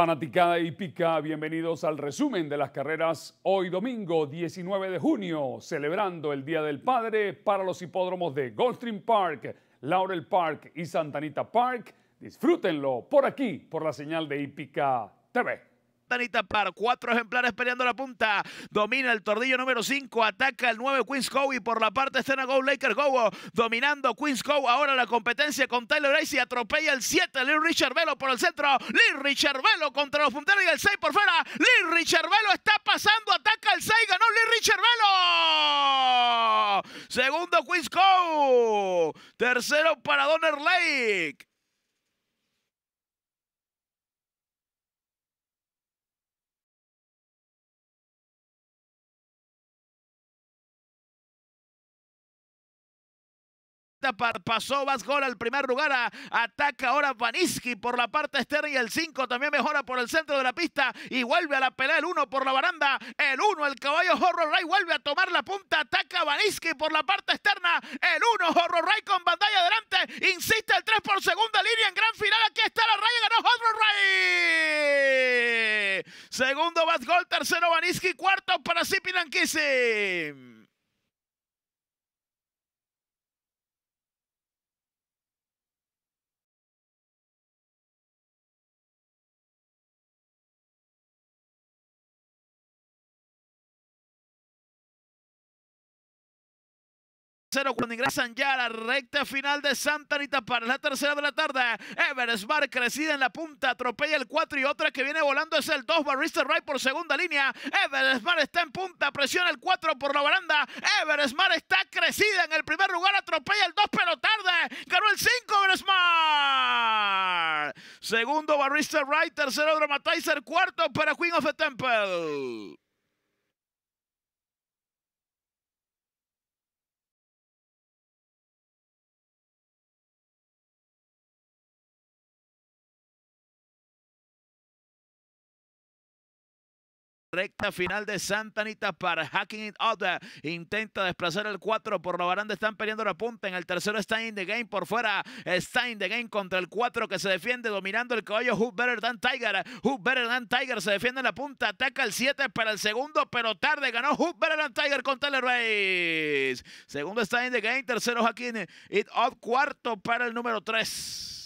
Fanaticada hípica, bienvenidos al resumen de las carreras hoy domingo 19 de junio, celebrando el Día del Padre para los hipódromos de Goldstream Park, Laurel Park y Santanita Park. Disfrútenlo por aquí, por la señal de hípica TV. Tanita para Cuatro ejemplares peleando la punta. Domina el tordillo número 5. Ataca el 9 Queens Cow y por la parte escena Go Laker Go. Dominando Queens Go. Ahora la competencia con Tyler y Atropella el 7. Lee Richard Velo por el centro. Lee Richard Velo contra los punteros y el 6 por fuera. Lee Richard Velo está pasando. Ataca el 6. Ganó Lee Richard Velo. Segundo Queens Go. Tercero para Donner Lake. pasó Vasgol al primer lugar, ataca ahora Vaniski por la parte externa y el 5 también mejora por el centro de la pista y vuelve a la pelea el 1 por la baranda, el 1 el caballo Horror Ray vuelve a tomar la punta, ataca Vaniski por la parte externa, el 1 Horror Ray con batalla adelante, insiste el 3 por segunda línea en gran final, aquí está la raya, ganó Horror Ray. Segundo Vasgol, tercero Vaniski, cuarto para Sipilanquisi. cuando ingresan ya a la recta final de Santa Anita para la tercera de la tarde. Everest smart crecida en la punta, atropella el 4 y otra que viene volando es el 2, Barrister Wright por segunda línea. ever está en punta, presiona el 4 por la baranda. Everest está crecida en el primer lugar, atropella el 2 pero tarde. Ganó el 5 Everest Segundo Barrister Wright, tercero Dramatizer, cuarto para Queen of the Temple. recta final de Santa Anita para Hacking It Out. Intenta desplazar el 4 por la baranda. Están perdiendo la punta. En el tercero está In the Game. Por fuera está In the Game contra el 4 que se defiende dominando el caballo. Who Better Than Tiger. Who Better Than Tiger se defiende en la punta. Ataca el 7 para el segundo, pero tarde ganó Who Better Than Tiger con Taylor Race. Segundo está In the Game. Tercero Hacking It Out. Cuarto para el número 3.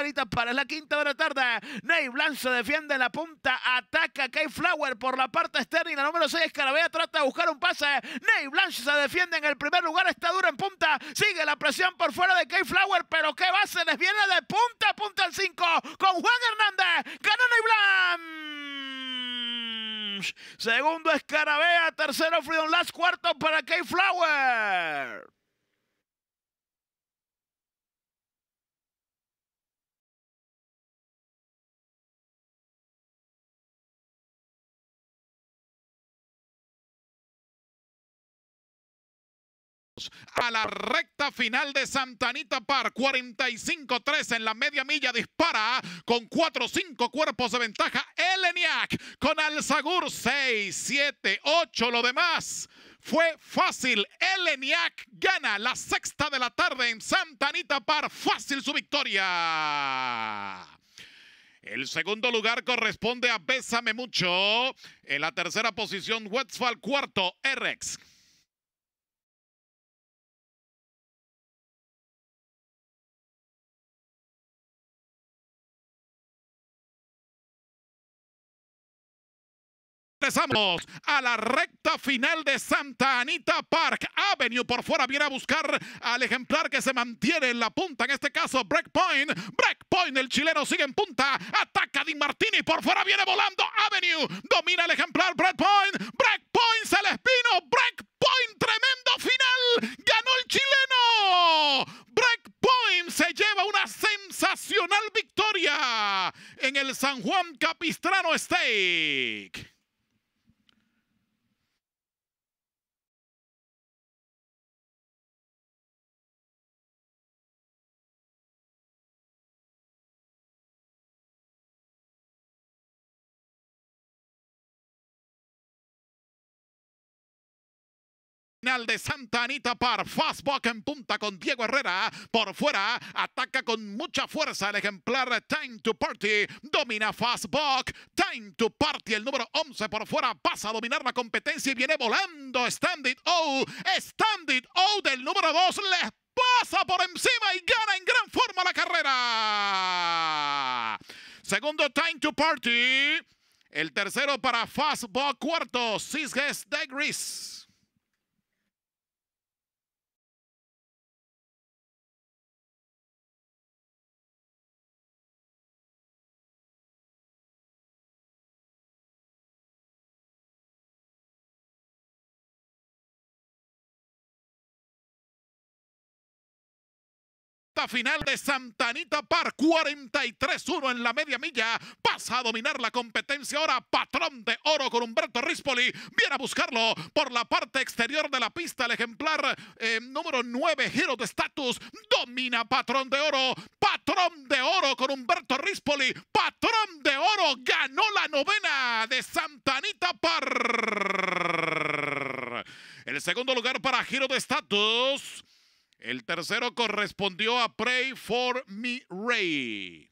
Ahorita para la quinta de la tarde. Ney Blanc se defiende en la punta. Ataca Kay Flower por la parte externa. Y la número 6, Escarabea trata de buscar un pase. Ney Blanche se defiende en el primer lugar. Está dura en punta. Sigue la presión por fuera de Kay Flower. Pero qué base les viene de punta a punta el 5 con Juan Hernández. Gana Ney Blanch. Segundo Escarabea, tercero Freedom Last, cuarto para Kay Flower. a la recta final de Santanita Par. 45-3 en la media milla. Dispara con 4-5 cuerpos de ventaja. Eleniac con Alzagur 6-7-8. Lo demás fue fácil. Eleniac gana la sexta de la tarde en Santanita Anita Par. Fácil su victoria. El segundo lugar corresponde a Bésame Mucho. En la tercera posición, Westfall. Cuarto, RX. Empezamos a la recta final de Santa Anita Park Avenue. Por fuera viene a buscar al ejemplar que se mantiene en la punta. En este caso, Breakpoint. Breakpoint, el chileno sigue en punta. Ataca Di Martini. Por fuera viene volando Avenue. Domina el ejemplar Breakpoint. Breakpoint se les vino. Breakpoint, tremendo final. Ganó el chileno. Breakpoint se lleva una sensacional victoria en el San Juan Capistrano Steak. de Santa Anita Par. Fastback en punta con Diego Herrera. Por fuera ataca con mucha fuerza el ejemplar Time to Party. Domina Fastback. Time to Party, el número 11 por fuera, pasa a dominar la competencia y viene volando. Stand It O. Stand It O del número 2 les pasa por encima y gana en gran forma la carrera. Segundo Time to Party. El tercero para Fastball. Cuarto, Sisges de Gris. final de Santanita Par, 43-1 en la media milla. Pasa a dominar la competencia ahora Patrón de Oro con Humberto Rispoli. Viene a buscarlo por la parte exterior de la pista el ejemplar eh, número 9, Giro de Status. Domina Patrón de Oro. Patrón de Oro con Humberto Rispoli. Patrón de Oro ganó la novena de Santanita Par. El segundo lugar para Giro de Estatus... El tercero correspondió a Pray for Me Ray.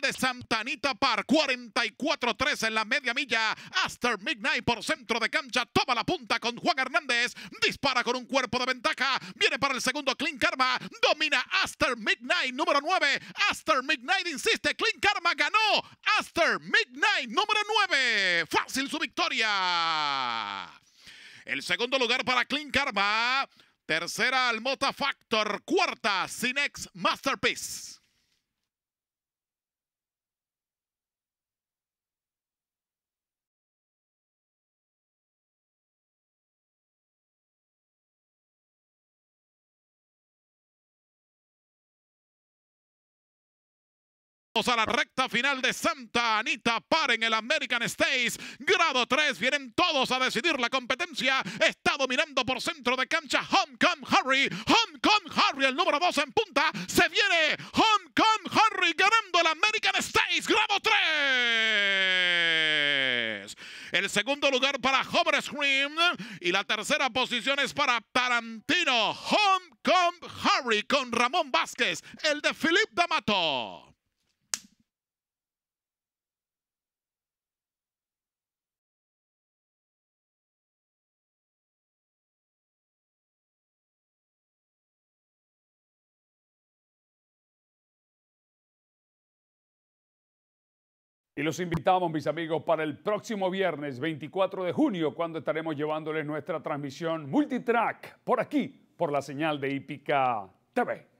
de Santanita Park, 44-3 en la media milla. Aster Midnight por centro de cancha. Toma la punta con Juan Hernández. Dispara con un cuerpo de ventaja. Viene para el segundo Clean Karma. Domina Aster Midnight número 9. Aster Midnight insiste. Clean Karma ganó. Aster Midnight número 9. Fácil su victoria. El segundo lugar para Clean Karma. Tercera, Almota Factor. Cuarta, Cinex Masterpiece. a la recta final de Santa Anita Par en el American States. Grado 3, vienen todos a decidir la competencia. Está dominando por centro de cancha Hong Kong Harry. Hong Kong Harry, el número 2 en punta. Se viene Hong Kong Harry ganando el American States. Grado 3. El segundo lugar para Hover Scream. Y la tercera posición es para Tarantino. Hong Kong Harry con Ramón Vázquez, el de Philip D'Amato. Y los invitamos, mis amigos, para el próximo viernes 24 de junio, cuando estaremos llevándoles nuestra transmisión multitrack por aquí, por la señal de Hípica TV.